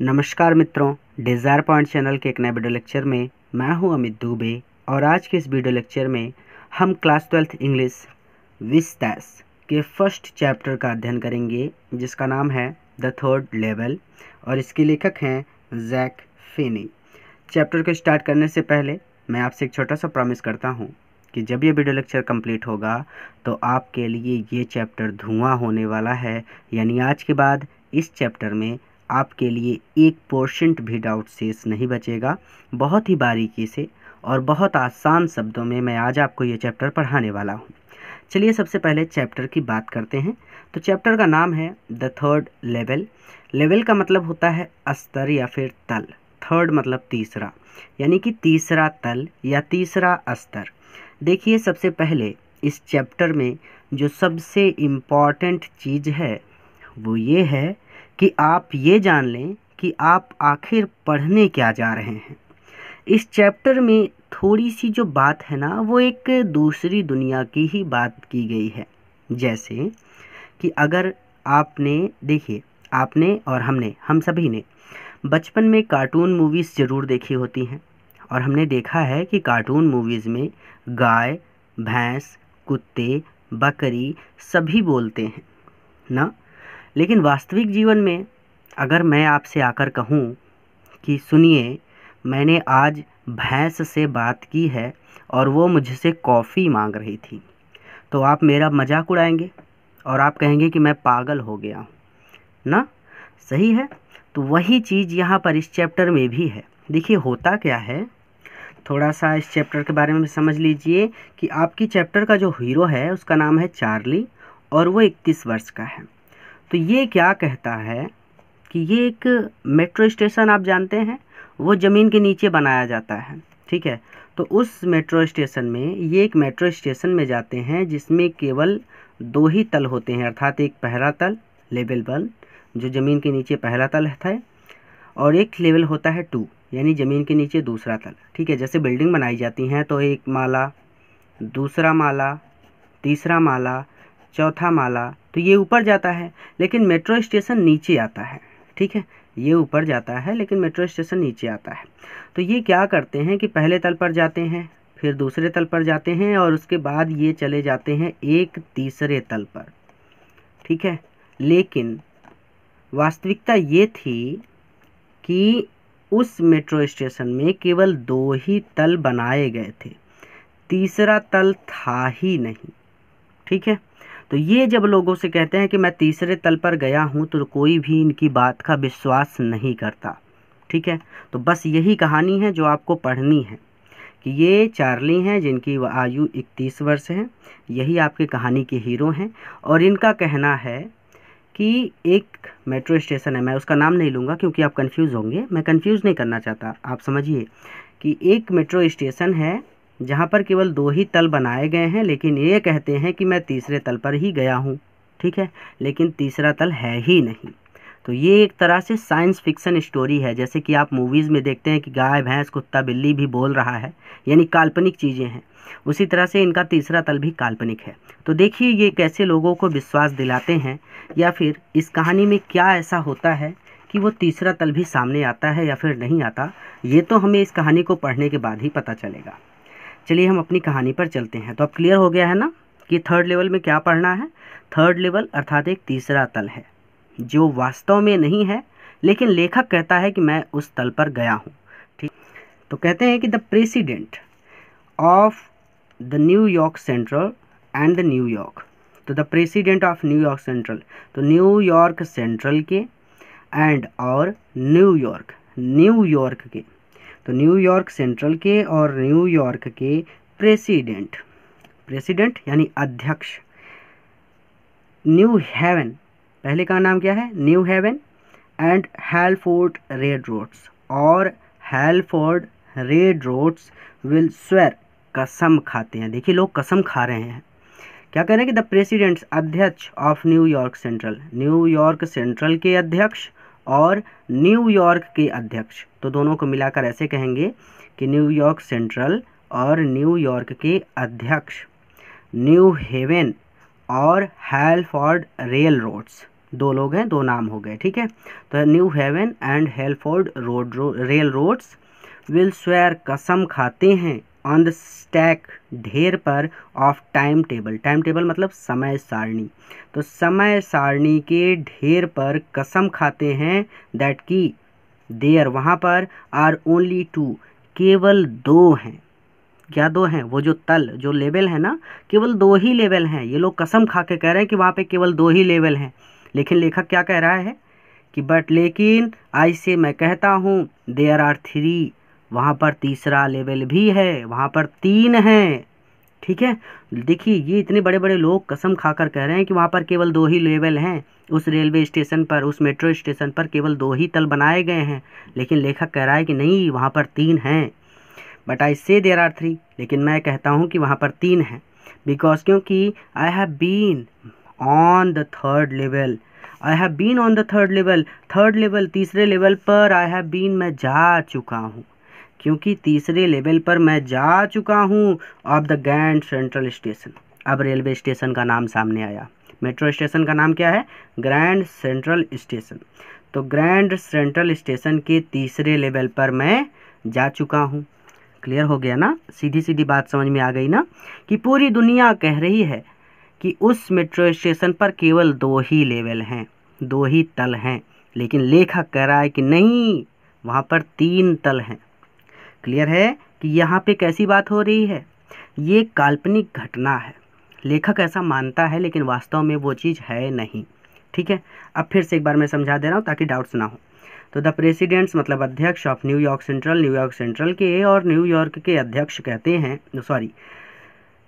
नमस्कार मित्रों desire point channel के एक नए वीडियो लेक्चर में मैं हूं अमित दुबे और आज के इस वीडियो लेक्चर में हम क्लास ट्वेल्थ इंग्लिश विस्तैस के फर्स्ट चैप्टर का अध्ययन करेंगे जिसका नाम है द थर्ड लेवल और इसके लेखक हैं जैक फेनी चैप्टर को स्टार्ट करने से पहले मैं आपसे एक छोटा सा प्रॉमिस करता हूँ कि जब ये वीडियो लेक्चर कंप्लीट होगा तो आपके लिए ये चैप्टर धुआं होने वाला है यानी आज के बाद इस चैप्टर में आपके लिए एक पोर्शेंट भी डाउट शेष नहीं बचेगा बहुत ही बारीकी से और बहुत आसान शब्दों में मैं आज आपको ये चैप्टर पढ़ाने वाला हूँ चलिए सबसे पहले चैप्टर की बात करते हैं तो चैप्टर का नाम है द थर्ड लेवल लेवल का मतलब होता है स्तर या फिर तल थर्ड मतलब तीसरा यानी कि तीसरा तल या तीसरा स्तर देखिए सबसे पहले इस चैप्टर में जो सबसे इम्पॉर्टेंट चीज़ है वो ये है कि आप ये जान लें कि आप आखिर पढ़ने क्या जा रहे हैं इस चैप्टर में थोड़ी सी जो बात है ना वो एक दूसरी दुनिया की ही बात की गई है जैसे कि अगर आपने देखिए आपने और हमने हम सभी ने बचपन में कार्टून मूवीज़ ज़रूर देखी होती हैं और हमने देखा है कि कार्टून मूवीज़ में गाय भैंस कुत्ते बकरी सभी बोलते हैं ना लेकिन वास्तविक जीवन में अगर मैं आपसे आकर कहूँ कि सुनिए मैंने आज भैंस से बात की है और वो मुझसे कॉफ़ी मांग रही थी तो आप मेरा मजाक उड़ाएंगे और आप कहेंगे कि मैं पागल हो गया हूँ ना सही है तो वही चीज़ यहाँ पर इस चैप्टर में भी है देखिए होता क्या है थोड़ा सा इस चैप्टर के बारे में समझ लीजिए कि आपकी चैप्टर का जो हीरो है उसका नाम है चार्ली और वो इकतीस वर्ष का है तो ये क्या कहता है कि ये एक मेट्रो स्टेशन आप जानते हैं वो ज़मीन के नीचे बनाया जाता है ठीक है तो उस मेट्रो स्टेशन में ये एक मेट्रो स्टेशन में जाते हैं जिसमें केवल दो ही तल होते हैं अर्थात एक पहला तल लेवल वन जो ज़मीन के नीचे पहला तल है और एक लेवल होता है टू यानी ज़मीन के नीचे दूसरा तल ठीक है जैसे बिल्डिंग बनाई जाती हैं तो एक माला दूसरा माला तीसरा माला चौथा माला तो ये ऊपर जाता है लेकिन मेट्रो स्टेशन नीचे आता है ठीक है ये ऊपर जाता है लेकिन मेट्रो स्टेशन नीचे आता है तो ये क्या करते हैं कि पहले तल पर जाते हैं फिर दूसरे तल पर जाते हैं और उसके बाद ये चले जाते हैं एक तीसरे तल पर ठीक है लेकिन वास्तविकता ये थी कि उस मेट्रो स्टेशन में केवल दो ही तल बनाए गए थे तीसरा तल था ही नहीं ठीक है तो ये जब लोगों से कहते हैं कि मैं तीसरे तल पर गया हूँ तो कोई भी इनकी बात का विश्वास नहीं करता ठीक है तो बस यही कहानी है जो आपको पढ़नी है कि ये चार्ली हैं जिनकी आयु इकतीस वर्ष है यही आपकी कहानी के हीरो हैं और इनका कहना है कि एक मेट्रो स्टेशन है मैं उसका नाम नहीं लूँगा क्योंकि आप कन्फ्यूज़ होंगे मैं कन्फ्यूज़ नहीं करना चाहता आप समझिए कि एक मेट्रो स्टेशन है जहाँ पर केवल दो ही तल बनाए गए हैं लेकिन ये कहते हैं कि मैं तीसरे तल पर ही गया हूँ ठीक है लेकिन तीसरा तल है ही नहीं तो ये एक तरह से साइंस फिक्सन स्टोरी है जैसे कि आप मूवीज़ में देखते हैं कि गाय भैंस कुत्ता बिल्ली भी बोल रहा है यानी काल्पनिक चीज़ें हैं उसी तरह से इनका तीसरा तल भी काल्पनिक है तो देखिए ये कैसे लोगों को विश्वास दिलाते हैं या फिर इस कहानी में क्या ऐसा होता है कि वो तीसरा तल भी सामने आता है या फिर नहीं आता ये तो हमें इस कहानी को पढ़ने के बाद ही पता चलेगा चलिए हम अपनी कहानी पर चलते हैं तो अब क्लियर हो गया है ना कि थर्ड लेवल में क्या पढ़ना है थर्ड लेवल अर्थात एक तीसरा तल है जो वास्तव में नहीं है लेकिन लेखक कहता है कि मैं उस तल पर गया हूँ ठीक तो कहते हैं कि the president of the New York Central and the New York तो the president of New York Central तो न्यूयॉर्क सेंट्रल के एंड और न्यूयॉर्क न्यूयॉर्क के तो न्यूयॉर्क सेंट्रल के और न्यूयॉर्क के प्रेसिडेंट प्रेसिडेंट यानी अध्यक्ष न्यू हेवन पहले का नाम क्या है New Haven and Hartford railroads और Hartford railroads will swear कसम खाते हैं देखिए लोग कसम खा रहे हैं क्या कह रहे हैं कि द प्रेसिडेंट्स अध्यक्ष of New York Central New York Central के अध्यक्ष और न्यूयॉर्क के अध्यक्ष तो दोनों को मिलाकर ऐसे कहेंगे कि न्यूयॉर्क सेंट्रल और न्यूयॉर्क के अध्यक्ष न्यू हेवन और हेलफोर्ड रेल रोड्स दो लोग हैं दो नाम हो गए ठीक है तो New Haven and Hartford road railroads will swear कसम खाते हैं ऑन द स्टैक ढेर पर of timetable timetable मतलब समय सारणी तो समय सारणी के ढेर पर कसम खाते हैं दैट की देयर वहाँ पर आर ओनली टू केवल दो हैं क्या दो हैं वो जो तल जो लेवल है ना केवल दो ही लेवल हैं ये लोग कसम खा के कह रहे हैं कि वहाँ पे केवल दो ही लेवल हैं लेकिन लेखक क्या कह रहा है कि बट लेकिन आई से मैं कहता हूँ देयर आर थ्री वहाँ पर तीसरा लेवल भी है वहाँ पर तीन हैं ठीक है देखिए ये इतने बड़े बड़े लोग कसम खाकर कह रहे हैं कि वहाँ पर केवल दो ही लेवल हैं उस रेलवे स्टेशन पर उस मेट्रो स्टेशन पर केवल दो ही तल बनाए गए हैं लेकिन लेखक कह रहा है कि नहीं वहाँ पर तीन हैं बट आई से देर आर थ्री लेकिन मैं कहता हूँ कि वहाँ पर तीन हैं बिकॉज क्योंकि I have been on the third level I have been on the third level third level तीसरे लेवल पर आई हैव बीन मैं जा चुका हूँ क्योंकि तीसरे लेवल पर मैं जा चुका हूँ of the Grand Central Station अब रेलवे स्टेशन का नाम सामने आया मेट्रो स्टेशन का नाम क्या है ग्रैंड सेंट्रल स्टेशन तो ग्रैंड सेंट्रल स्टेशन के तीसरे लेवल पर मैं जा चुका हूँ क्लियर हो गया ना सीधी सीधी बात समझ में आ गई ना कि पूरी दुनिया कह रही है कि उस मेट्रो स्टेशन पर केवल दो ही लेवल हैं दो ही तल हैं लेकिन लेखक कह रहा है कि नहीं वहाँ पर तीन तल हैं क्लियर है कि यहाँ पे कैसी बात हो रही है ये काल्पनिक घटना है लेखक ऐसा मानता है लेकिन वास्तव में वो चीज़ है नहीं ठीक है अब फिर से एक बार मैं समझा दे रहा हूँ ताकि डाउट्स ना हो तो द प्रेसिडेंट्स मतलब अध्यक्ष of New York Central New York Central के और न्यूयॉर्क के अध्यक्ष कहते हैं सॉरी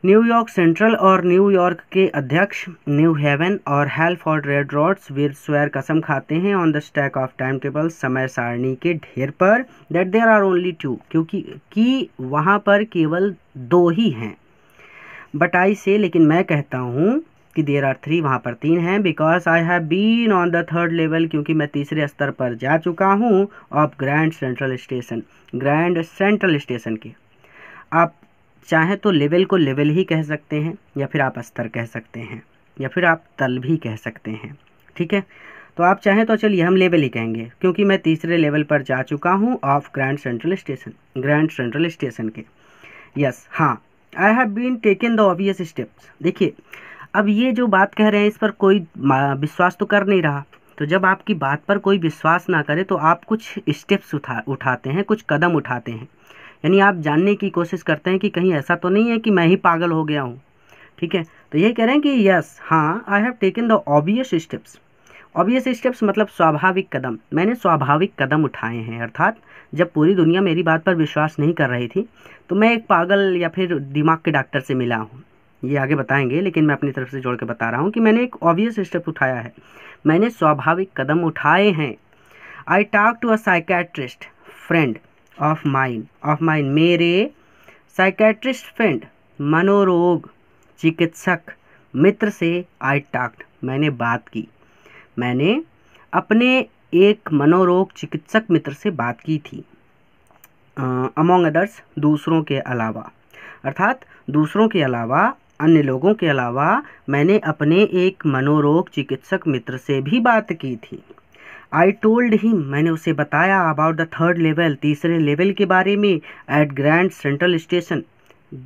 न्यूयॉर्क सेंट्रल और न्यूयॉर्क के अध्यक्ष न्यू हेवन और और रेड रॉड्स वीर स्वेयर कसम खाते हैं on the stack of timetable समय सारणी के ढेर पर that there are only two क्योंकि कि वहाँ पर केवल दो ही हैं बटाई से लेकिन मैं कहता हूँ कि देर आर थ्री वहाँ पर तीन हैं because I have been on the third level क्योंकि मैं तीसरे स्तर पर जा चुका हूँ of Grand Central Station Grand Central Station के आप चाहे तो लेवल को लेवल ही कह सकते हैं या फिर आप स्तर कह सकते हैं या फिर आप तल भी कह सकते हैं ठीक है तो आप चाहें तो चलिए हम लेवल ही कहेंगे क्योंकि मैं तीसरे लेवल पर जा चुका हूँ of Grand Central Station Grand Central Station के यस हाँ I have been taken the obvious steps देखिए अब ये जो बात कह रहे हैं इस पर कोई विश्वास तो कर नहीं रहा तो जब आपकी बात पर कोई विश्वास ना करे तो आप कुछ स्टेप्स उठा उठाते हैं कुछ कदम उठाते हैं यानी आप जानने की कोशिश करते हैं कि कहीं ऐसा तो नहीं है कि मैं ही पागल हो गया हूँ ठीक है तो यही कह रहे हैं कि यस हाँ I have taken the obvious steps obvious steps मतलब स्वाभाविक कदम मैंने स्वाभाविक कदम उठाए हैं अर्थात जब पूरी दुनिया मेरी बात पर विश्वास नहीं कर रही थी तो मैं एक पागल या फिर दिमाग के डॉक्टर से मिला हूँ ये आगे बताएंगे लेकिन मैं अपनी तरफ से जोड़ के बता रहा हूँ कि मैंने एक ऑबियस स्टेप उठाया है मैंने स्वाभाविक कदम उठाए हैं I talk to a psychiatrist friend of mine of mine मेरे साइकेट्रिस्ट फ्रेंड मनोरोग चिकित्सक मित्र से आई टाक्ट मैंने बात की मैंने अपने एक मनोरोग चिकित्सक मित्र से बात की थी अमोंग अदर्स दूसरों के अलावा अर्थात दूसरों के अलावा अन्य लोगों के अलावा मैंने अपने एक मनोरोग चिकित्सक मित्र से भी बात की थी आई टोल्ड हिम मैंने उसे बताया अबाउट द थर्ड लेवल तीसरे लेवल के बारे में at Grand Central Station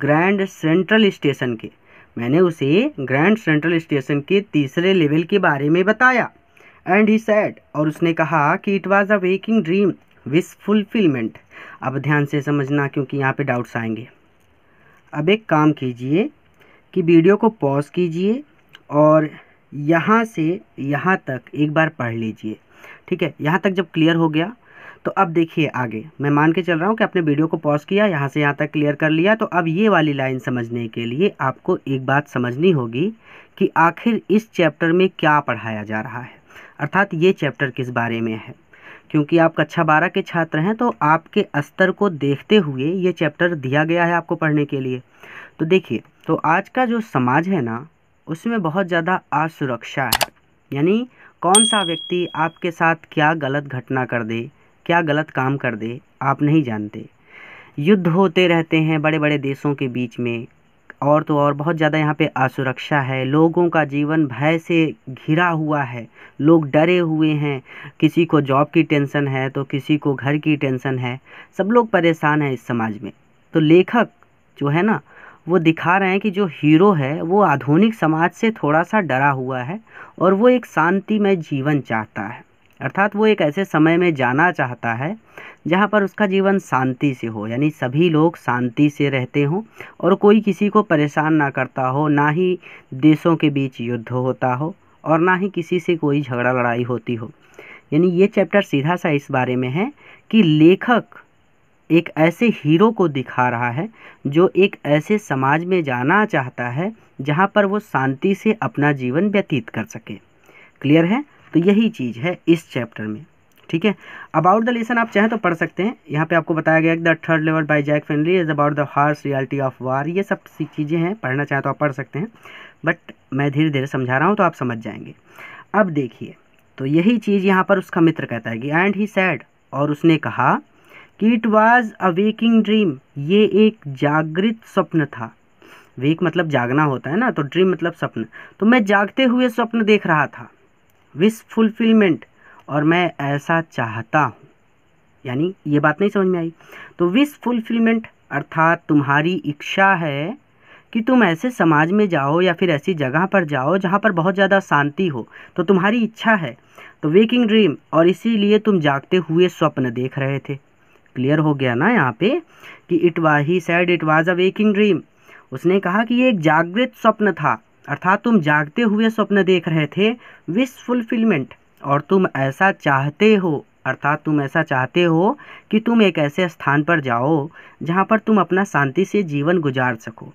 Grand Central Station के मैंने उसे ग्रैंड सेंट्रल स्टेशन के तीसरे लेवल के बारे में बताया एंड ही सैड और उसने कहा कि it was a waking dream wish fulfilment अब ध्यान से समझना क्योंकि यहाँ पे डाउट्स आएंगे अब एक काम कीजिए कि वीडियो को पॉज कीजिए और यहाँ से यहाँ तक एक बार पढ़ लीजिए ठीक है यहाँ तक जब क्लियर हो गया तो अब देखिए आगे मैं मान के चल रहा हूँ कि आपने वीडियो को पॉज किया यहाँ से यहाँ तक क्लियर कर लिया तो अब ये वाली लाइन समझने के लिए आपको एक बात समझनी होगी कि आखिर इस चैप्टर में क्या पढ़ाया जा रहा है अर्थात ये चैप्टर किस बारे में है क्योंकि आप कक्षा बारह के छात्र हैं तो आपके स्तर को देखते हुए ये चैप्टर दिया गया है आपको पढ़ने के लिए तो देखिए तो आज का जो समाज है ना उसमें बहुत ज़्यादा असुरक्षा है यानी कौन सा व्यक्ति आपके साथ क्या गलत घटना कर दे क्या गलत काम कर दे आप नहीं जानते युद्ध होते रहते हैं बड़े बड़े देशों के बीच में और तो और बहुत ज़्यादा यहाँ पे असुरक्षा है लोगों का जीवन भय से घिरा हुआ है लोग डरे हुए हैं किसी को जॉब की टेंशन है तो किसी को घर की टेंशन है सब लोग परेशान हैं इस समाज में तो लेखक जो है ना वो दिखा रहे हैं कि जो हीरो है वो आधुनिक समाज से थोड़ा सा डरा हुआ है और वो एक शांतिमय जीवन चाहता है अर्थात वो एक ऐसे समय में जाना चाहता है जहाँ पर उसका जीवन शांति से हो यानी सभी लोग शांति से रहते हों और कोई किसी को परेशान ना करता हो ना ही देशों के बीच युद्ध होता हो और ना ही किसी से कोई झगड़ा लड़ाई होती हो यानी ये चैप्टर सीधा सा इस बारे में है कि लेखक एक ऐसे हीरो को दिखा रहा है जो एक ऐसे समाज में जाना चाहता है जहाँ पर वो शांति से अपना जीवन व्यतीत कर सके क्लियर है तो यही चीज़ है इस चैप्टर में ठीक है अबाउट द लेसन आप चाहें तो पढ़ सकते हैं यहाँ पे आपको बताया गया the third Level by Jack Finney is about the harsh reality of war ये सब सी चीज़ें हैं पढ़ना चाहें तो आप पढ़ सकते हैं बट मैं धीरे धीरे समझा रहा हूँ तो आप समझ जाएंगे अब देखिए तो यही चीज़ यहाँ पर उसका मित्र कहता है कि एंड ही सैड और उसने कहा कि it was a waking dream ये एक जागृत स्वप्न था वेक मतलब जागना होता है ना तो ड्रीम मतलब स्वप्न तो मैं जागते हुए स्वप्न देख रहा था विश फुलफिलमेंट और मैं ऐसा चाहता हूँ यानी ये बात नहीं समझ में आई तो विश फुलफिलमेंट अर्थात तुम्हारी इच्छा है कि तुम ऐसे समाज में जाओ या फिर ऐसी जगह पर जाओ जहाँ पर बहुत ज़्यादा शांति हो तो तुम्हारी इच्छा है तो वेकिंग ड्रीम और इसीलिए तुम जागते हुए स्वप्न देख रहे थे क्लियर हो गया ना यहाँ पे कि it was he said it was a waking dream उसने कहा कि ये एक जागृत स्वप्न था अर्थात तुम जागते हुए स्वप्न देख रहे थे विश फुलफिलमेंट और तुम ऐसा चाहते हो अर्थात तुम ऐसा चाहते हो कि तुम एक ऐसे स्थान पर जाओ जहाँ पर तुम अपना शांति से जीवन गुजार सको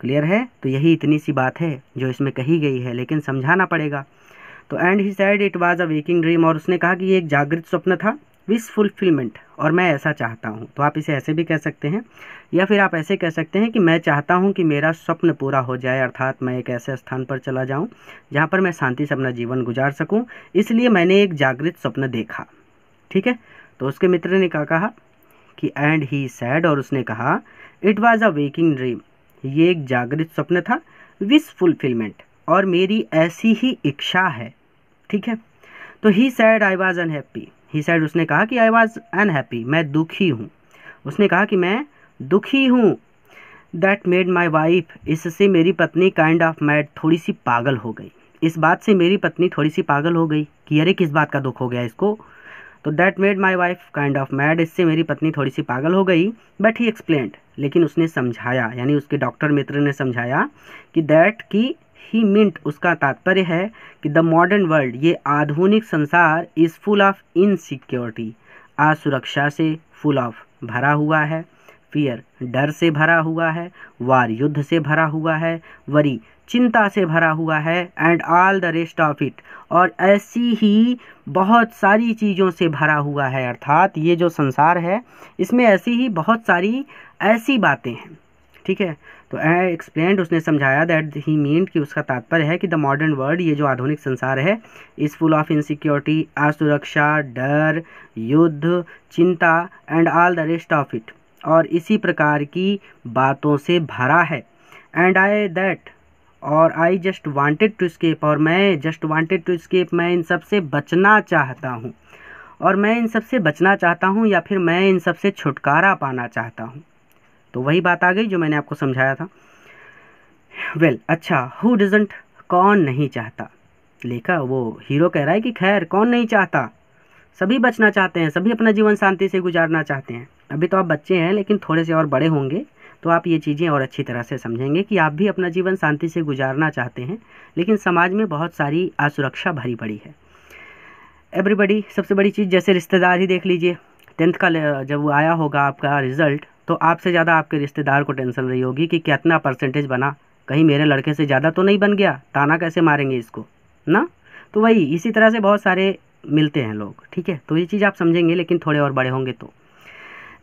क्लियर है तो यही इतनी सी बात है जो इसमें कही गई है लेकिन समझाना पड़ेगा तो and he said it was a waking dream और उसने कहा कि ये एक जागृत स्वप्न था विश फुलफिलमेंट और मैं ऐसा चाहता हूँ तो आप इसे ऐसे भी कह सकते हैं या फिर आप ऐसे कह सकते हैं कि मैं चाहता हूँ कि मेरा स्वप्न पूरा हो जाए अर्थात मैं एक ऐसे स्थान पर चला जाऊँ जहाँ पर मैं शांति से अपना जीवन गुजार सकूँ इसलिए मैंने एक जागृत स्वप्न देखा ठीक है तो उसके मित्र ने क्या कहा कि एंड ही सैड और उसने कहा it was a waking dream ये एक जागृत स्वप्न था विश फुलफिलमेंट और मेरी ऐसी ही इच्छा है ठीक है तो he said I was unhappy he said उसने कहा कि आई वॉज अनहैप्पी मैं दुखी हूँ उसने कहा कि मैं दुखी हूँ दैट मेड माई वाइफ इससे मेरी पत्नी काइंड ऑफ मैड थोड़ी सी पागल हो गई इस बात से मेरी पत्नी थोड़ी सी पागल हो गई कि अरे किस बात का दुख हो गया इसको तो that made my wife kind of mad इससे मेरी पत्नी थोड़ी सी पागल हो गई बट ही एक्सप्लेंड लेकिन उसने समझाया यानी उसके डॉक्टर मित्र ने समझाया कि दैट की ही मिंट उसका तात्पर्य है कि द मॉडर्न वर्ल्ड ये आधुनिक संसार इज़ फुल ऑफ इनसिक्योरिटी असुरक्षा से फुल ऑफ भरा हुआ है फियर डर से भरा हुआ है वार युद्ध से भरा हुआ है वरी चिंता से भरा हुआ है and all the rest of it और ऐसी ही बहुत सारी चीज़ों से भरा हुआ है अर्थात ये जो संसार है इसमें ऐसी ही बहुत सारी ऐसी बातें हैं ठीक है तो ए एक्सप्लेन उसने समझाया दैट ही मीन कि उसका तात्पर्य है कि द मॉडर्न वर्ल्ड ये जो आधुनिक संसार है इस फुल ऑफ इनसिक्योरिटी असुरक्षा डर युद्ध चिंता and all the rest of it और इसी प्रकार की बातों से भरा है एंड आई दैट और I just wanted to escape और मैं जस्ट वांटेड टू स्केप मैं इन सब से बचना चाहता हूँ और मैं इन सब से बचना चाहता हूँ या फिर मैं इन सब से छुटकारा पाना चाहता हूँ तो वही बात आ गई जो मैंने आपको समझाया था वेल well, अच्छा हु डजेंट कौन नहीं चाहता लेखा वो हीरो कह रहा है कि खैर कौन नहीं चाहता सभी बचना चाहते हैं सभी अपना जीवन शांति से गुजारना चाहते हैं अभी तो आप बच्चे हैं लेकिन थोड़े से और बड़े होंगे तो आप ये चीज़ें और अच्छी तरह से समझेंगे कि आप भी अपना जीवन शांति से गुजारना चाहते हैं लेकिन समाज में बहुत सारी असुरक्षा भरी पड़ी है एवरीबडी सबसे बड़ी चीज़ जैसे रिश्तेदार ही देख लीजिए टेंथ का जब आया होगा आपका रिज़ल्ट तो आपसे ज़्यादा आपके रिश्तेदार को टेंशन रही होगी कि कितना परसेंटेज बना कहीं मेरे लड़के से ज़्यादा तो नहीं बन गया ताना कैसे मारेंगे इसको ना तो वही इसी तरह से बहुत सारे मिलते हैं लोग ठीक है तो ये चीज़ आप समझेंगे लेकिन थोड़े और बड़े होंगे तो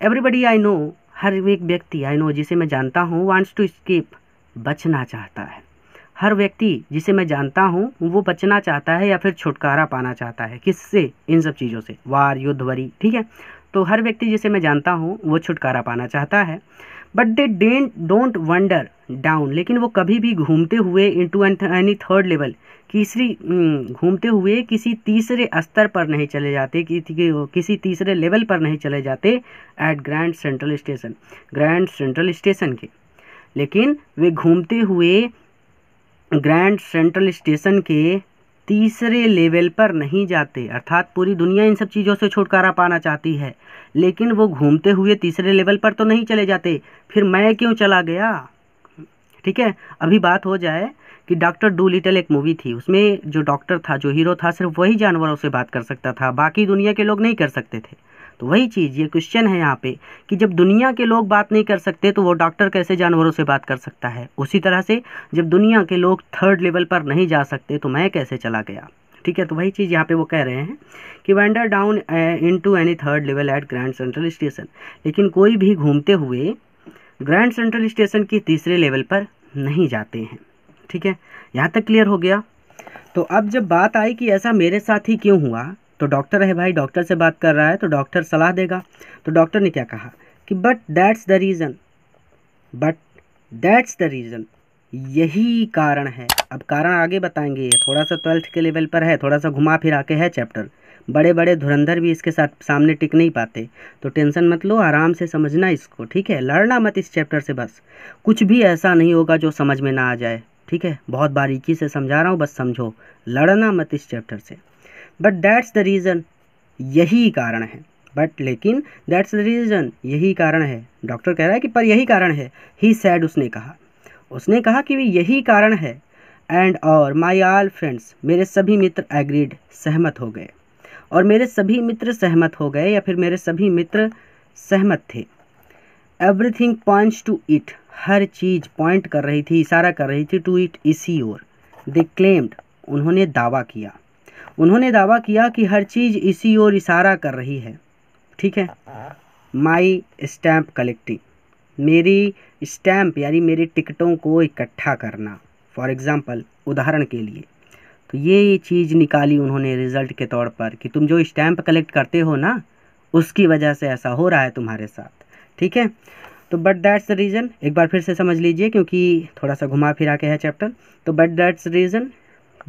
एवरीबडी आई नो हर एक व्यक्ति आई नो जिसे मैं जानता हूँ वांट्स टू स्कीप बचना चाहता है हर व्यक्ति जिसे मैं जानता हूँ वो बचना चाहता है या फिर छुटकारा पाना चाहता है किससे इन सब चीज़ों से वार युद्ध वरी ठीक है तो हर व्यक्ति जिसे मैं जानता हूँ वो छुटकारा पाना चाहता है but they didn't don't wander down लेकिन वो कभी भी घूमते हुए इंटू एनी थर्ड लेवल तीसरी घूमते हुए किसी तीसरे स्तर पर नहीं चले जाते कि, कि, किसी तीसरे लेवल पर नहीं चले जाते at Grand Central Station Grand Central Station के लेकिन वे घूमते हुए ग्रैंड सेंट्रल स्टेशन के तीसरे लेवल पर नहीं जाते अर्थात पूरी दुनिया इन सब चीज़ों से छुटकारा पाना चाहती है लेकिन वो घूमते हुए तीसरे लेवल पर तो नहीं चले जाते फिर मैं क्यों चला गया ठीक है अभी बात हो जाए कि डॉक्टर डू लिटल एक मूवी थी उसमें जो डॉक्टर था जो हीरो था सिर्फ वही जानवरों से बात कर सकता था बाकी दुनिया के लोग नहीं कर सकते थे तो वही चीज़ ये क्वेश्चन है यहाँ पे कि जब दुनिया के लोग बात नहीं कर सकते तो वो डॉक्टर कैसे जानवरों से बात कर सकता है उसी तरह से जब दुनिया के लोग थर्ड लेवल पर नहीं जा सकते तो मैं कैसे चला गया ठीक है तो वही चीज़ यहाँ पे वो कह रहे हैं कि wander down into any third level at Grand Central Station लेकिन कोई भी घूमते हुए ग्रैंड सेंट्रल स्टेशन की तीसरे लेवल पर नहीं जाते हैं ठीक है यहाँ तक क्लियर हो गया तो अब जब बात आई कि ऐसा मेरे साथ ही क्यों हुआ तो डॉक्टर है भाई डॉक्टर से बात कर रहा है तो डॉक्टर सलाह देगा तो डॉक्टर ने क्या कहा कि but that's the reason but that's the reason यही कारण है अब कारण आगे बताएंगे ये थोड़ा सा ट्वेल्थ के लेवल पर है थोड़ा सा घुमा फिरा के है चैप्टर बड़े बड़े धुरंधर भी इसके साथ सामने टिक नहीं पाते तो टेंशन मत लो आराम से समझना इसको ठीक है लड़ना मत इस चैप्टर से बस कुछ भी ऐसा नहीं होगा जो समझ में ना आ जाए ठीक है बहुत बारीकी से समझा रहा हूँ बस समझो लड़ना मत इस चैप्टर से बट दैट्स द रीज़न यही कारण है बट लेकिन दैट्स द रीज़न यही कारण है डॉक्टर कह रहा है कि पर यही कारण है ही सैड उसने कहा उसने कहा कि यही कारण है एंड और माई आल फ्रेंड्स मेरे सभी मित्र एग्रीड सहमत हो गए और मेरे सभी मित्र सहमत हो गए या फिर मेरे सभी मित्र सहमत थे एवरीथिंग पॉइंट्स टू इट हर चीज़ पॉइंट कर रही थी इशारा कर रही थी टू इट इसी ओर दे क्लेम्ड उन्होंने दावा किया उन्होंने दावा किया कि हर चीज़ इसी ओर इशारा कर रही है ठीक है माई स्टैम्प कलेक्टिंग मेरी स्टैम्प यानी मेरी टिकटों को इकट्ठा करना फॉर एग्ज़ाम्पल उदाहरण के लिए तो ये चीज़ निकाली उन्होंने रिज़ल्ट के तौर पर कि तुम जो स्टैम्प कलेक्ट करते हो ना उसकी वजह से ऐसा हो रहा है तुम्हारे साथ ठीक है तो बट दैट्स द रीज़न एक बार फिर से समझ लीजिए क्योंकि थोड़ा सा घुमा फिरा के है चैप्टर तो बट दैट्स रीज़न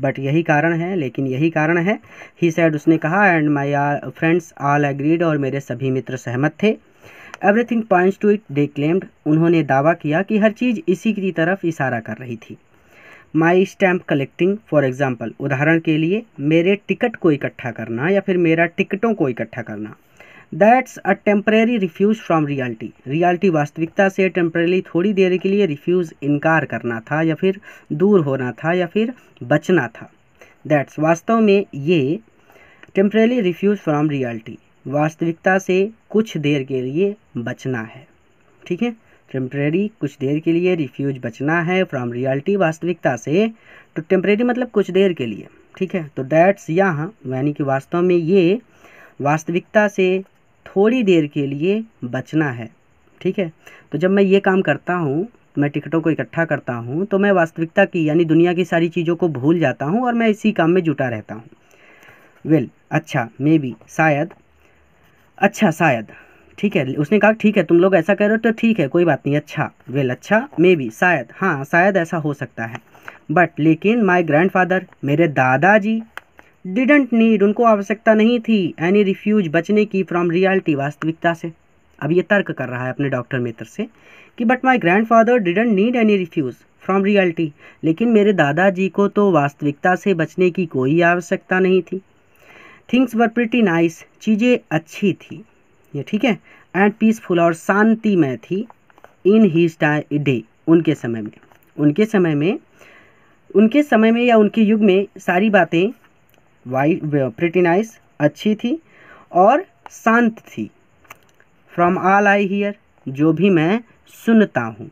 बट यही कारण है लेकिन यही कारण है ही सैड उसने कहा and my friends all agreed और मेरे सभी मित्र सहमत थे everything points to it they claimed उन्होंने दावा किया कि हर चीज़ इसी की तरफ इशारा कर रही थी my stamp collecting for example उदाहरण के लिए मेरे टिकट को इकट्ठा करना या फिर मेरा टिकटों को इकट्ठा करना that's a temporary refuge from reality reality वास्तविकता से टेम्परेली थोड़ी देर के लिए रिफ्यूज़ इनकार करना था या फिर दूर होना था या फिर बचना था दैट्स वास्तव में ये टेम्परेली रिफ्यूज फ्रॉम रियलिटी वास्तविकता से कुछ देर के लिए बचना है ठीक है टेम्परेरी कुछ देर के लिए रिफ्यूज बचना है फ्रॉम रियलिटी वास्तविकता से तो टेम्परेरी मतलब कुछ देर के लिए ठीक है तो डैट्स यहाँ यानी कि वास्तव में ये वास्तविकता से थोड़ी देर के लिए बचना है ठीक है तो जब मैं ये काम करता हूँ मैं टिकटों को इकट्ठा करता हूँ तो मैं वास्तविकता की यानी दुनिया की सारी चीज़ों को भूल जाता हूँ और मैं इसी काम में जुटा रहता हूँ वेल well, अच्छा मे बी शायद अच्छा शायद ठीक है उसने कहा ठीक है तुम लोग ऐसा कह रहे हो तो ठीक है कोई बात नहीं अच्छा वेल अच्छा मे बी शायद हाँ शायद ऐसा हो सकता है बट लेकिन माई ग्रैंड फादर मेरे दादाजी डिडेंट नीड उनको आवश्यकता नहीं थी एनी रिफ्यूज बचने की फ्रॉम रियलिटी वास्तविकता से अब ये तर्क कर रहा है अपने डॉक्टर मित्र से कि but my grandfather didn't need any refuge from reality लेकिन मेरे दादाजी को तो वास्तविकता से बचने की कोई आवश्यकता नहीं थी थिंग्स वर प्रिटी नाइस चीज़ें अच्छी थी ये ठीक है एंड पीसफुल और शांतिमय थी इन हीज डे उनके समय में उनके समय में उनके समय में या उनके युग में सारी बातें वाइट प्रिटी नाइस अच्छी थी और शांत थी फ्रॉम ऑल आई हीयर जो भी मैं सुनता हूँ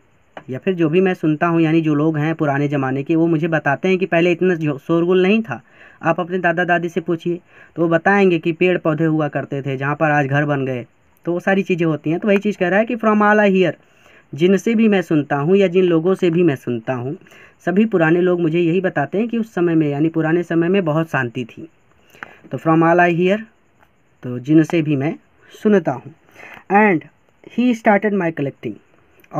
या फिर जो भी मैं सुनता हूँ यानी जो लोग हैं पुराने ज़माने के वो मुझे बताते हैं कि पहले इतना शोरगुल नहीं था आप अपने दादा दादी से पूछिए तो वो बताएंगे कि पेड़ पौधे हुआ करते थे जहाँ पर आज घर बन गए तो वो सारी चीज़ें होती हैं तो वही चीज़ कह रहा है कि फ्रॉम ऑल आई हीयर जिनसे भी मैं सुनता हूँ या जिन लोगों से भी मैं सुनता हूँ सभी पुराने लोग मुझे यही बताते हैं कि उस समय में यानी पुराने समय में बहुत शांति थी तो फ्रॉम आल आई हियर तो जिनसे भी मैं सुनता हूँ and he started my collecting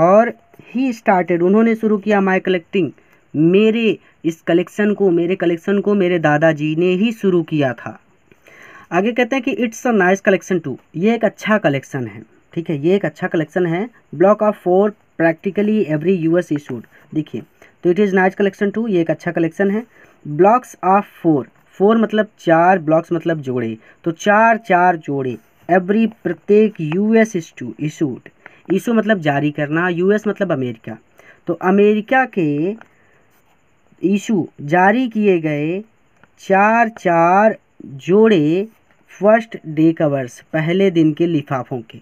और ही स्टार्टेड उन्होंने शुरू किया माई कलेक्टिंग मेरे इस कलेक्शन को मेरे कलेक्शन को मेरे दादाजी ने ही शुरू किया था आगे कहते हैं कि it's a nice collection too ये एक अच्छा कलेक्शन है ठीक है ये एक अच्छा कलेक्शन है block of four practically every US issued देखिए तो it is nice collection too ये एक अच्छा कलेक्शन है ब्लॉक्स ऑफ फोर फोर मतलब चार ब्लॉक्स मतलब जोड़े तो चार चार जोड़े एवरी प्रत्येक U S to issued issue मतलब जारी करना एस मतलब अमेरिका तो अमेरिका के इशू जारी किए गए चार चार जोड़े फर्स्ट डे कवर्स पहले दिन के लिफाफों के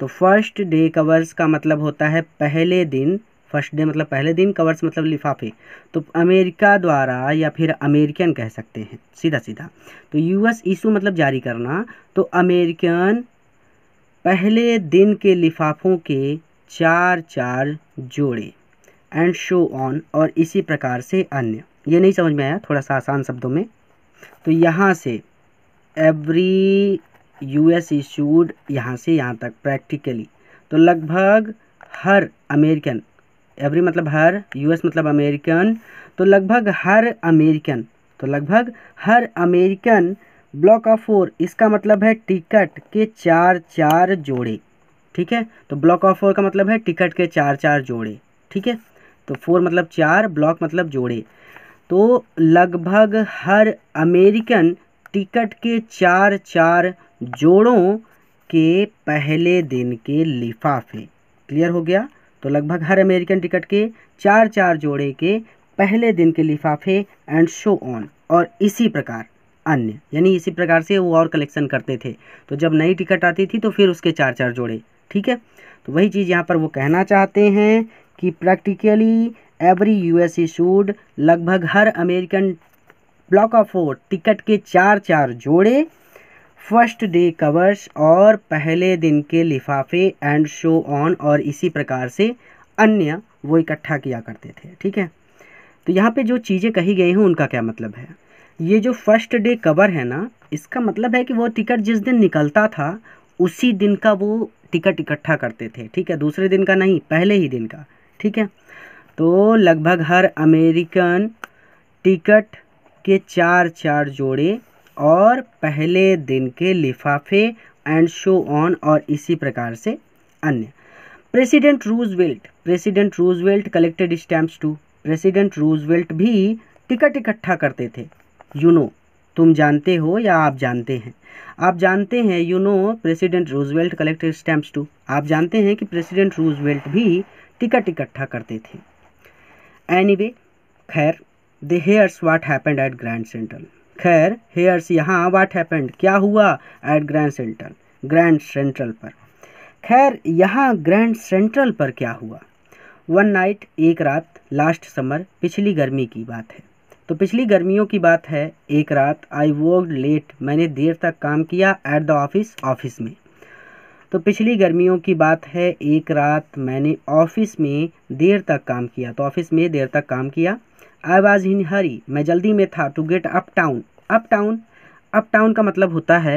तो फर्स्ट डे कवर्स का मतलब होता है पहले दिन फर्स्ट डे मतलब पहले दिन कवर्स मतलब लिफाफे तो अमेरिका द्वारा या फिर अमेरिकन कह सकते हैं सीधा सीधा तो यूएस इशू मतलब जारी करना तो अमेरिकन पहले दिन के लिफाफों के चार चार जोड़े एंड शो ऑन और इसी प्रकार से अन्य ये नहीं समझ में आया थोड़ा सा आसान शब्दों में तो यहाँ से एवरी यू एस इशूड यहाँ से यहाँ तक प्रैक्टिकली तो लगभग हर अमेरिकन एवरी मतलब हर यूएस मतलब अमेरिकन तो लगभग हर अमेरिकन तो लगभग हर अमेरिकन ब्लॉक ऑफ फोर इसका मतलब है टिकट के चार चार जोड़े ठीक है तो ब्लॉक ऑफ फोर का मतलब है टिकट के चार चार जोड़े ठीक है तो फोर मतलब चार ब्लॉक मतलब जोड़े तो लगभग हर अमेरिकन टिकट के चार चार जोड़ों के पहले दिन के लिफाफे क्लियर हो गया तो लगभग हर अमेरिकन टिकट के चार चार जोड़े के पहले दिन के लिफाफे एंड शो ऑन और इसी प्रकार अन्य यानी इसी प्रकार से वो और कलेक्शन करते थे तो जब नई टिकट आती थी तो फिर उसके चार चार जोड़े ठीक है तो वही चीज़ यहाँ पर वो कहना चाहते हैं कि practically every U E issued लगभग हर अमेरिकन ब्लॉक ऑफ फोर टिकट के चार चार जोड़े फर्स्ट डे कवर्स और पहले दिन के लिफाफे एंड शो ऑन और इसी प्रकार से अन्य वो इकट्ठा किया करते थे ठीक है तो यहाँ पे जो चीज़ें कही गई हैं उनका क्या मतलब है ये जो फर्स्ट डे कवर है ना इसका मतलब है कि वो टिकट जिस दिन निकलता था उसी दिन का वो टिकट इकट्ठा करते थे ठीक है दूसरे दिन का नहीं पहले ही दिन का ठीक है तो लगभग हर अमेरिकन टिकट के चार चार जोड़े और पहले दिन के लिफाफे एंड शो ऑन और इसी प्रकार से अन्य President Roosevelt President Roosevelt collected stamps too President Roosevelt भी टिकट इकट्ठा करते थे यू नो तुम जानते हो या आप जानते हैं आप जानते हैं you know President Roosevelt collected stamps too आप जानते हैं कि प्रेसिडेंट रूजवेल्ट भी टिकट इकट्ठा करते थे एनी anyway, खैर they here's what happened at Grand Central खैर हेयर्स यहाँ वाट हैपेंड क्या हुआ at Grand Central Grand Central पर खैर यहाँ ग्रैंड सेंट्रल पर क्या हुआ वन नाइट एक रात लास्ट समर पिछली गर्मी की बात है तो पिछली गर्मियों की बात है एक रात आई वर्क लेट मैंने देर तक काम किया एट द ऑफिस ऑफिस में तो पिछली गर्मियों की बात है एक रात मैंने ऑफिस में देर तक काम किया तो ऑफिस में देर तक काम किया आई वॉज इन हरी मैं जल्दी में था to get uptown uptown uptown का मतलब होता है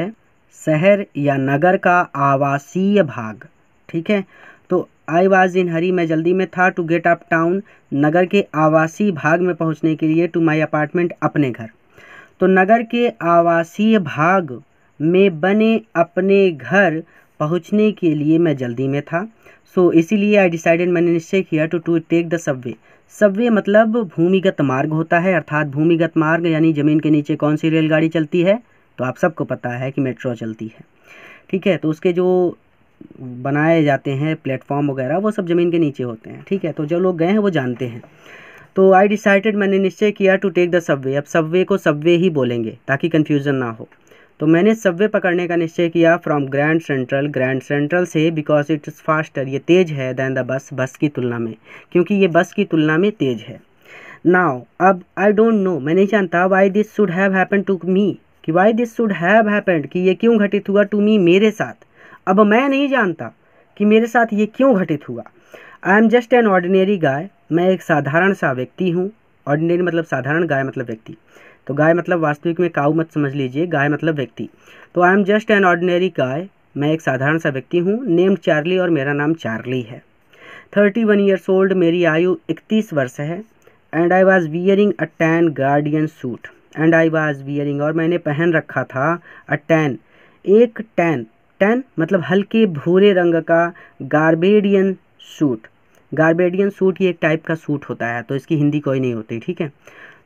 शहर या नगर का आवासीय भाग ठीक है तो आई वॉज इन हरी मैं जल्दी में था टू गेट अप टाउन नगर के आवासीय भाग में पहुंचने के लिए टू माई अपार्टमेंट अपने घर तो नगर के आवासीय भाग में बने अपने घर पहुंचने के लिए मैं जल्दी में था सो so, इसीलिए आई डिसाइडेड मैंने निश्चय किया to to take the subway subway मतलब भूमिगत मार्ग होता है अर्थात भूमिगत मार्ग यानी ज़मीन के नीचे कौन सी रेलगाड़ी चलती है तो आप सबको पता है कि मेट्रो चलती है ठीक है तो उसके जो बनाए जाते हैं प्लेटफॉर्म वगैरह वो सब ज़मीन के नीचे होते हैं ठीक है तो जो लोग गए हैं वो जानते हैं तो आई डिसाइडेड मैंने निश्चय किया टू टेक द सबवे अब सबवे को सबवे ही बोलेंगे ताकि कन्फ्यूज़न ना हो तो मैंने सबवे पकड़ने का निश्चय किया from Grand Central Grand Central से बिकॉज इट्स फास्टर ये तेज़ है दैन द बस बस की तुलना में क्योंकि ये बस की तुलना में तेज़ है नाव अब आई डोंट नो मैं नहीं जानता why this should have happen to me कि why this should have happened कि ये क्यों घटित हुआ टू मी मेरे साथ अब मैं नहीं जानता कि मेरे साथ ये क्यों घटित हुआ I am just an ordinary guy मैं एक साधारण सा व्यक्ति हूँ ऑर्डिनेरी मतलब साधारण गाय मतलब व्यक्ति तो गाय मतलब वास्तविक में काऊ मत समझ लीजिए गाय मतलब व्यक्ति तो I am just an ordinary guy मैं एक साधारण सा व्यक्ति हूँ नेम चार्ली और मेरा नाम चार्ली है थर्टी वन ईयर्स ओल्ड मेरी आयु इकतीस वर्ष है and I was wearing a tan gabardine suit and I was wearing और मैंने पहन रखा था अ टैन एक टैन टैन मतलब हल्के भूरे रंग का गार्बेडियन सूट गार्बेडियन सूट ये एक टाइप का सूट होता है तो इसकी हिंदी कोई नहीं होती ठीक है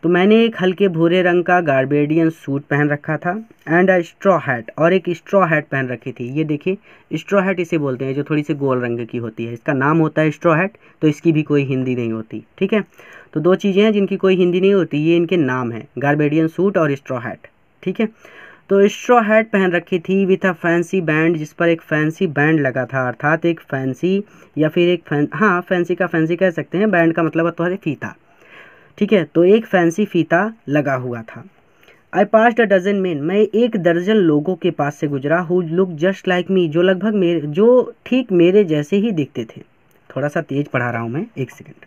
तो मैंने एक हल्के भूरे रंग का गार्बेडियन सूट पहन रखा था एंड अ स्ट्रॉ हैट और एक स्ट्रॉ हैट पहन रखी थी ये देखिए स्ट्रॉ हैट इसे बोलते हैं जो थोड़ी सी गोल रंग की होती है इसका नाम होता है स्ट्रॉ हैट तो इसकी भी कोई हिंदी नहीं होती ठीक है तो दो चीज़ें हैं जिनकी कोई हिंदी नहीं होती ये इनके नाम हैं गार्बेडियन सूट और स्ट्रॉ हैट ठीक है तो स्ट्रॉ हैट पहन रखी थी विथ अ फैंसी बैंड जिस पर एक फैंसी बैंड लगा था अर्थात एक फैंसी या फिर एक फैं हाँ फैंसी का फैंसी कह सकते हैं बैंड का मतलब अतः है फीता ठीक है तो एक फैंसी फीता लगा हुआ था I pass the dozen men मैं एक दर्जन लोगों के पास से गुजरा who look just like me जो लगभग मेरे जो ठीक मेरे जैसे ही दिखते थे थोड़ा सा तेज पढ़ा रहा हूँ मैं एक सेकेंड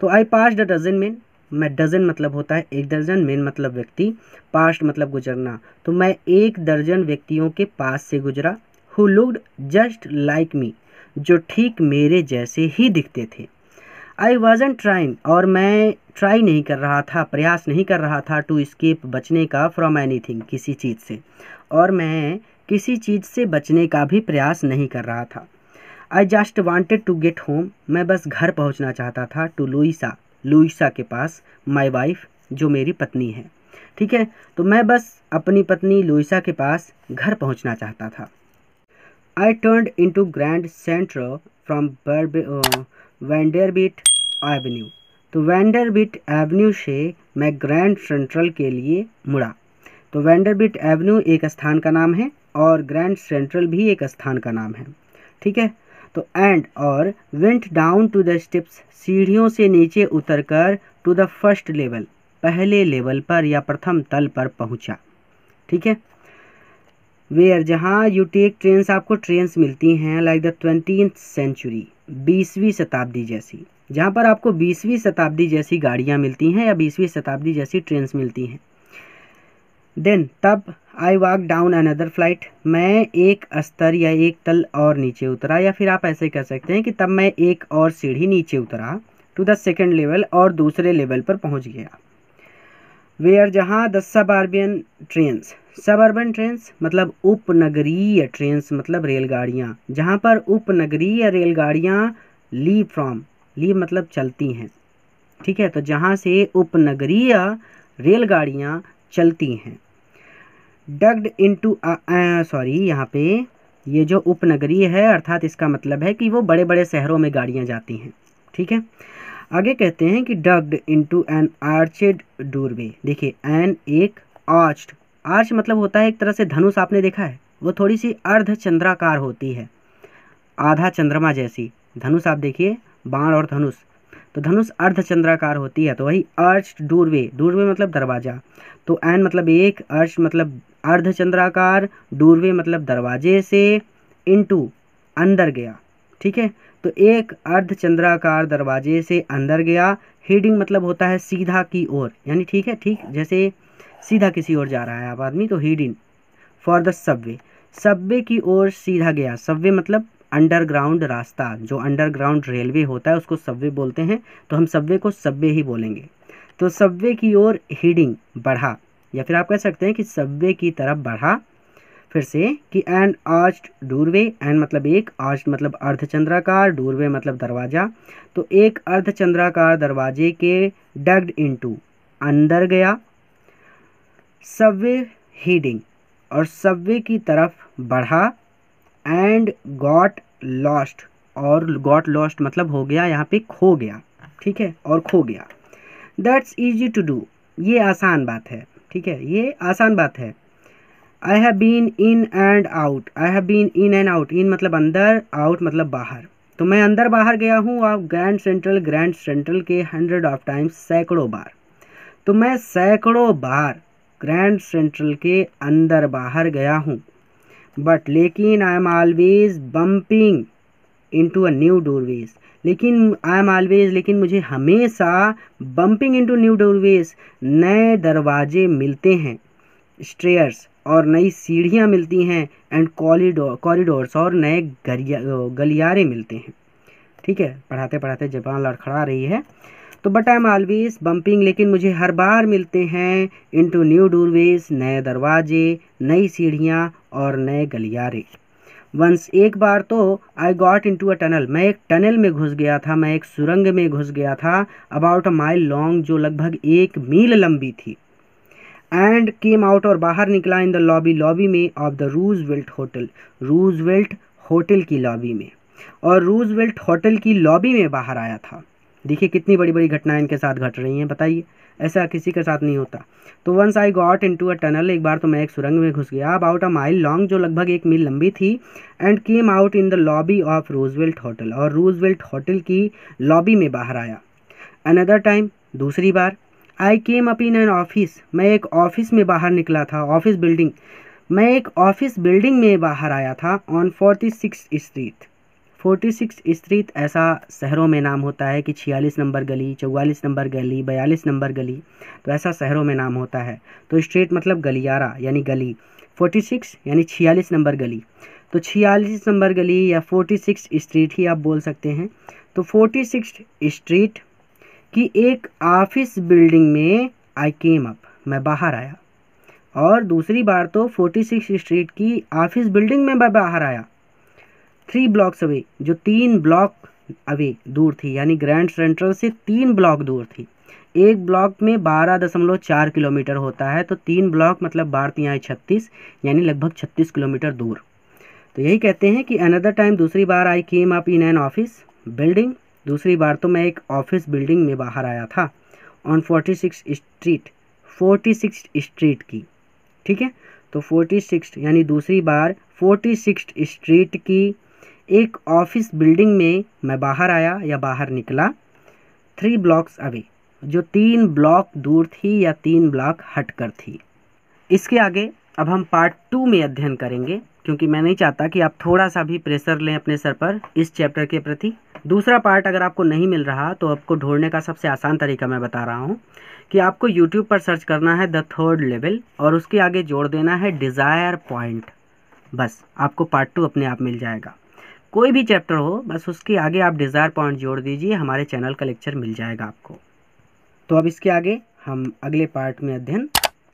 तो I pass the dozen men मैं डजन मतलब होता है एक दर्जन मेन मतलब व्यक्ति पास्ट मतलब गुजरना तो मैं एक दर्जन व्यक्तियों के पास से गुजरा who looked just like me जो ठीक मेरे जैसे ही दिखते थे आई वॉजन ट्राइन और मैं ट्राई नहीं कर रहा था प्रयास नहीं कर रहा था टू स्केप बचने का फ्रॉम एनी थिंग किसी चीज़ से और मैं किसी चीज़ से बचने का भी प्रयास नहीं कर रहा था I just wanted to get home मैं बस घर पहुंचना चाहता था टू लुइसा लुइसा के पास माई वाइफ जो मेरी पत्नी है ठीक है तो मैं बस अपनी पत्नी लुइसा के पास घर पहुंचना चाहता था I turn into Grand Central from बर्बे वेंडरबिट एवेन्यू तो वेंडरबिट एवेन्यू से मैं ग्रैंड सेंट्रल के लिए मुड़ा तो वेंडरबिट एवेन्यू एक स्थान का नाम है और ग्रैंड सेंट्रल भी एक स्थान का नाम है ठीक है तो एंड और went down to the steps सीढ़ियों से नीचे उतरकर टू द फर्स्ट लेवल पहले लेवल पर या प्रथम तल पर पहुंचा ठीक है वेयर जहाँ यू टेक ट्रेन्स आपको ट्रेन्स मिलती हैं लाइक द ट्वेंटी सेंचुरी बीसवीं शताब्दी जैसी जहाँ पर आपको बीसवीं शताब्दी जैसी गाड़ियाँ मिलती हैं या बीसवीं शताब्दी जैसी ट्रेन्स मिलती हैं देन तब I walk down another flight मैं एक स्तर या एक तल और नीचे उतरा या फिर आप ऐसे कह सकते हैं कि तब मैं एक और सीढ़ी नीचे उतरा टू द सेकेंड लेवल और दूसरे लेवल पर पहुँच गया वेयर जहाँ the suburban trains suburban trains मतलब उपनगरीय ट्रेन्स मतलब रेलगाड़ियाँ जहाँ पर उपनगरीय रेलगाड़ियाँ ली फ्रॉम ली मतलब चलती हैं ठीक है तो जहाँ से उपनगरीय रेलगाड़ियाँ चलती हैं डग्ड टू सॉरी यहाँ पे ये जो उपनगरीय है अर्थात इसका मतलब है कि वो बड़े बड़े शहरों में गाड़ियाँ जाती हैं ठीक है आगे कहते हैं कि ducked into an arched doorway देखिए एन एक आर्च्ड आर्च मतलब होता है एक तरह से धनुष आपने देखा है वो थोड़ी सी अर्ध चंद्राकार होती है आधा चंद्रमा जैसी धनुष आप देखिए बाण और धनुष तो धनुष अर्ध चंद्राकार होती है तो वही अर्च डूरवे डूरवे मतलब दरवाज़ा तो एन मतलब एक अर्च मतलब अर्ध चंद्राकार डूरवे मतलब दरवाजे से इनटू अंदर गया ठीक है तो एक अर्धचंद्राकार दरवाजे से अंदर गया हेडिंग मतलब होता है सीधा की ओर यानी ठीक है ठीक जैसे सीधा किसी ओर जा रहा है आप आदमी तो heading for the subway subway की ओर सीधा गया सब्वे मतलब अंडरग्राउंड रास्ता जो अंडरग्राउंड रेलवे होता है उसको सब्वे बोलते हैं तो हम सब्वे को सब्वे ही बोलेंगे तो सब्वे की ओर हीडिंग बढ़ा या फिर आप कह सकते हैं कि सब्वे की तरफ बढ़ा फिर से कि एंड आर्च डूरवे एंड मतलब एक आर्च मतलब अर्धचंद्राकार डूरवे मतलब दरवाज़ा तो एक अर्धचंद्राकार दरवाजे के डग्ड इनटू अंदर गया सबवे हीडिंग और सबवे की तरफ बढ़ा एंड गॉट लॉस्ट और गॉट लॉस्ट मतलब हो गया यहाँ पे खो गया ठीक है और खो गया दैट्स ईजी टू डू ये आसान बात है ठीक है ये आसान बात है I have been in and out I have been in and out in मतलब अंदर आउट मतलब बाहर तो मैं अंदर बाहर गया हूँ आप ग्रैंड सेंट्रल ग्रैंड सेंट्रल के हंड्रेड ऑफ टाइम्स सैकड़ों बार तो मैं सैकड़ों बार ग्रैंड सेंट्रल के अंदर बाहर गया हूँ बट लेकिन I am always bumping into a new doorways लेकिन आई एम ऑलवेज लेकिन मुझे हमेशा bumping into new doorways नए दरवाजे मिलते हैं स्ट्रेयर्स और नई सीढ़ियाँ मिलती हैं एंड कॉरिडोर कॉरिडोर्स और नए गलियारे मिलते हैं ठीक है पढ़ाते पढ़ाते जबान लड़खड़ा रही है तो but I am always bumping लेकिन मुझे हर बार मिलते हैं इनटू न्यू डोरवेज नए दरवाजे नई सीढ़ियाँ और नए गलियारे वंस एक बार तो I got into a tunnel मैं एक टनल में घुस गया था मैं एक सुरंग में घुस गया था अबाउट अ माइल लॉन्ग जो लगभग एक मील लंबी थी एंड केम आउट और बाहर निकला इन द लॉबी लॉबी में of the Velt hotel Roosevelt hotel की लॉबी में और वेल्ट होटल की लॉबी में बाहर आया था देखिए कितनी बड़ी बड़ी घटनाएं इनके साथ घट रही हैं बताइए ऐसा किसी के साथ नहीं होता तो once I got into a tunnel एक बार तो मैं एक सुरंग में घुस गया अबाउट अ माइल लॉन्ग जो लगभग एक मील लंबी थी and came out in the lobby of Roosevelt hotel और रोजवेल्ट होटल की लॉबी में बाहर आया अनदर टाइम दूसरी बार I came up in an office मैं एक ऑफिस में बाहर निकला था ऑफिस बिल्डिंग मैं एक ऑफिस बिल्डिंग में बाहर आया था on forty six street forty six street ऐसा शहरों में नाम होता है कि छियालीस नंबर गली चौवालीस नंबर गली बयालीस नंबर गली तो ऐसा शहरों में नाम होता है तो स्ट्रीट मतलब गलियारा यानी गली फोर्टी सिक्स यानी छियालीस नंबर गली तो छियालीस नंबर गली या फोर्टी सिक्स स्ट्रीट ही आप बोल सकते हैं तो फोर्टी सिक्स स्ट्रीट कि एक ऑफिस बिल्डिंग में आई केम अप मैं बाहर आया और दूसरी बार तो फोर्टी सिक्स स्ट्रीट की ऑफिस बिल्डिंग में मैं बाहर आया थ्री ब्लॉक्स अवे जो तीन ब्लॉक अवे दूर थी यानी ग्रैंड सेंट्रल से तीन ब्लॉक दूर थी एक ब्लॉक में बारह दशमलव चार किलोमीटर होता है तो तीन ब्लॉक मतलब बारह आई छत्तीस यानी लगभग छत्तीस किलोमीटर दूर तो यही कहते हैं कि अनदर टाइम दूसरी बार I came up in an office building दूसरी बार तो मैं एक ऑफिस बिल्डिंग में बाहर आया था on forty six street forty six street की ठीक है तो फोर्टी सिक्स यानी दूसरी बार फोर्टी सिक्स स्ट्रीट की एक ऑफिस बिल्डिंग में मैं बाहर आया या बाहर निकला थ्री ब्लॉक्स अवे जो तीन ब्लॉक दूर थी या तीन ब्लॉक हटकर थी इसके आगे अब हम पार्ट टू में अध्ययन करेंगे क्योंकि मैं नहीं चाहता कि आप थोड़ा सा भी प्रेशर लें अपने सर पर इस चैप्टर के प्रति दूसरा पार्ट अगर आपको नहीं मिल रहा तो आपको ढूंढने का सबसे आसान तरीका मैं बता रहा हूँ कि आपको यूट्यूब पर सर्च करना है द थर्ड लेवल और उसके आगे जोड़ देना है डिज़ायर पॉइंट बस आपको पार्ट टू अपने आप मिल जाएगा कोई भी चैप्टर हो बस उसके आगे आप डिज़ायर पॉइंट जोड़ दीजिए हमारे चैनल का लेक्चर मिल जाएगा आपको तो अब इसके आगे हम अगले पार्ट में अध्ययन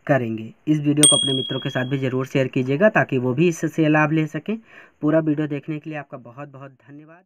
करेंगे इस वीडियो को अपने मित्रों के साथ भी ज़रूर शेयर कीजिएगा ताकि वो भी इससे लाभ ले सकें पूरा वीडियो देखने के लिए आपका बहुत बहुत धन्यवाद